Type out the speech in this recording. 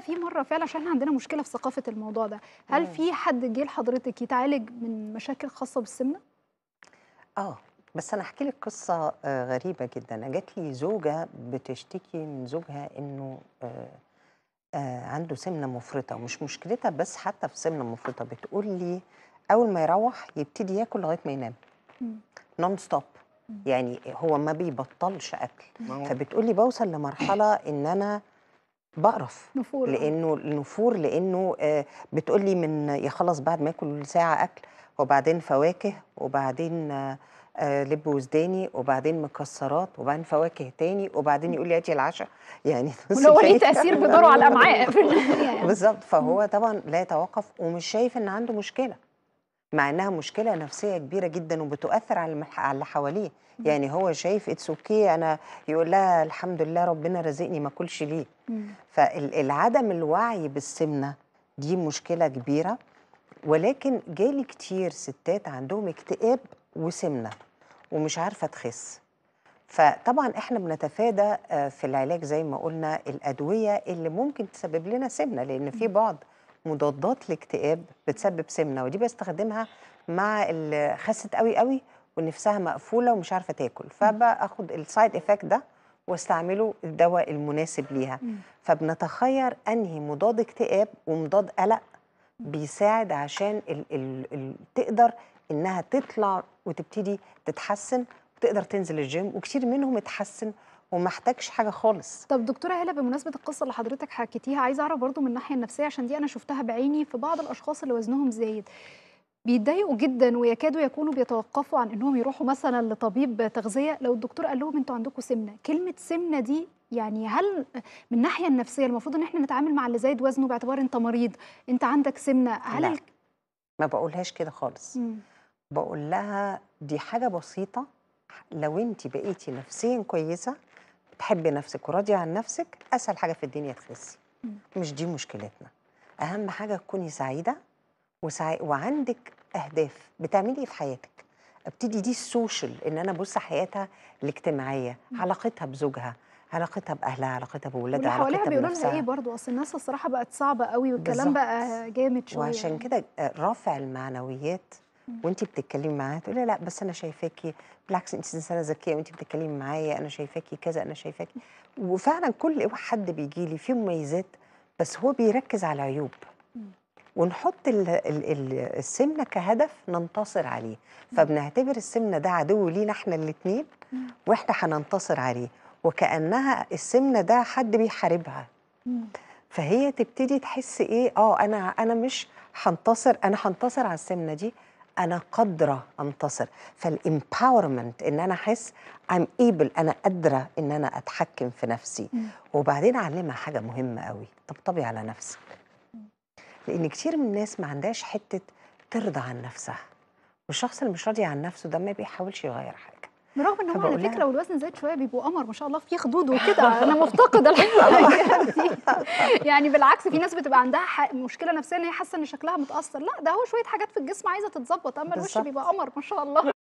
في مره فعلا عشان احنا عندنا مشكله في ثقافه الموضوع ده هل في حد جه لحضرتك يتعالج من مشاكل خاصه بالسمنه اه بس انا احكي لك قصه آه، غريبه جدا جات لي زوجه بتشتكي من زوجها انه آه، آه، عنده سمنه مفرطه مش مشكلتها بس حتى في سمنه مفرطه بتقول لي اول ما يروح يبتدي ياكل لغايه ما ينام نون ستوب يعني هو ما بيبطلش اكل فبتقول لي بوصل لمرحله ان انا بقرف نفور آه. لانه النفور لانه آه، بتقول لي من يخلص بعد ما ياكل ساعه اكل وبعدين فواكه وبعدين آه، لب وزداني وبعدين مكسرات وبعدين فواكه تاني وبعدين يقول لي هاتي العشاء يعني ولو ليه تاثير بدوره على الامعاء بالظبط فهو طبعا لا يتوقف ومش شايف ان عنده مشكله مع انها مشكله نفسيه كبيره جدا وبتؤثر على على اللي حواليه يعني هو شايف اتس اوكي انا يقول لها الحمد لله ربنا رزقني ما كلش ليه فالعدم الوعي بالسمنه دي مشكله كبيره ولكن جالي كتير ستات عندهم اكتئاب وسمنه ومش عارفه تخس فطبعا احنا بنتفادى آه، في العلاج زي ما قلنا الادويه اللي ممكن تسبب لنا سمنه لان في بعض مضادات الاكتئاب بتسبب سمنه ودي بستخدمها مع اللي خست قوي قوي ونفسها مقفوله ومش عارفه تاكل فباخد السايد افكت ده واستعمله الدواء المناسب ليها فبنتخير انهي مضاد اكتئاب ومضاد قلق بيساعد عشان الـ الـ الـ تقدر انها تطلع وتبتدي تتحسن وتقدر تنزل الجيم وكتير منهم اتحسن وما احتاجش حاجه خالص طب دكتوره هلا بمناسبه القصه اللي حضرتك حكيتيها عايزه اعرف برضو من الناحيه النفسيه عشان دي انا شفتها بعيني في بعض الاشخاص اللي وزنهم زايد بيتضايقوا جدا ويكادوا يكونوا بيتوقفوا عن انهم يروحوا مثلا لطبيب تغذيه لو الدكتور قال لهم انتوا عندكم سمنه كلمه سمنه دي يعني هل من الناحيه النفسيه المفروض ان احنا نتعامل مع اللي زايد وزنه باعتبار انت مريض انت عندك سمنه هل لا. ما بقولهاش كده خالص م. بقول لها دي حاجه بسيطه لو انت بقيتي نفسيا كويسه تحبي نفسك وراضيه عن نفسك اسهل حاجه في الدنيا تخسي مش دي مشكلتنا اهم حاجه تكوني سعيده وسع... وعندك اهداف بتعملي ايه في حياتك ابتدي دي السوشيال ان انا ابص حياتها الاجتماعيه علاقتها بزوجها علاقتها باهلها علاقتها باولادها علاقتها بنفسها بيقولوا لها ايه برضه اصل الناس الصراحه بقت صعبه قوي والكلام بالزبط. بقى جامد شويه وعشان كده آه، رافع المعنويات وانت بتتكلمي معاها تقول لها لا بس انا شايفاكي بالعكس انت انسانه ذكيه وانت بتتكلمي معايا انا شايفاكي كذا انا شايفاكي وفعلا كل حد بيجي لي فيه مميزات بس هو بيركز على عيوب ونحط الـ الـ الـ السمنه كهدف ننتصر عليه فبنعتبر السمنه ده عدو لينا احنا الاثنين واحنا هننتصر عليه وكانها السمنه ده حد بيحاربها فهي تبتدي تحس ايه اه انا انا مش هنتصر انا هنتصر على السمنه دي انا قادره انتصر فالامباورمنت ان انا احس ام ايبل انا قادره ان انا اتحكم في نفسي وبعدين اعلمها حاجه مهمه قوي طبطبي على نفسك لان كتير من الناس ما عندهاش حته ترضى عن نفسها والشخص اللي مش راضي عن نفسه ده ما بيحاولش يغير حاجه رغم ان هم على فكره والوزن زاد شويه بيبقوا قمر ما شاء الله في خدود وكده انا مفتقده الحقيقه يعني بالعكس في ناس بتبقى عندها مشكله نفسيه ان هي حاسه ان شكلها متاثر لا ده هو شويه حاجات في الجسم عايزه تتظبط اما الوش بيبقى قمر ما شاء الله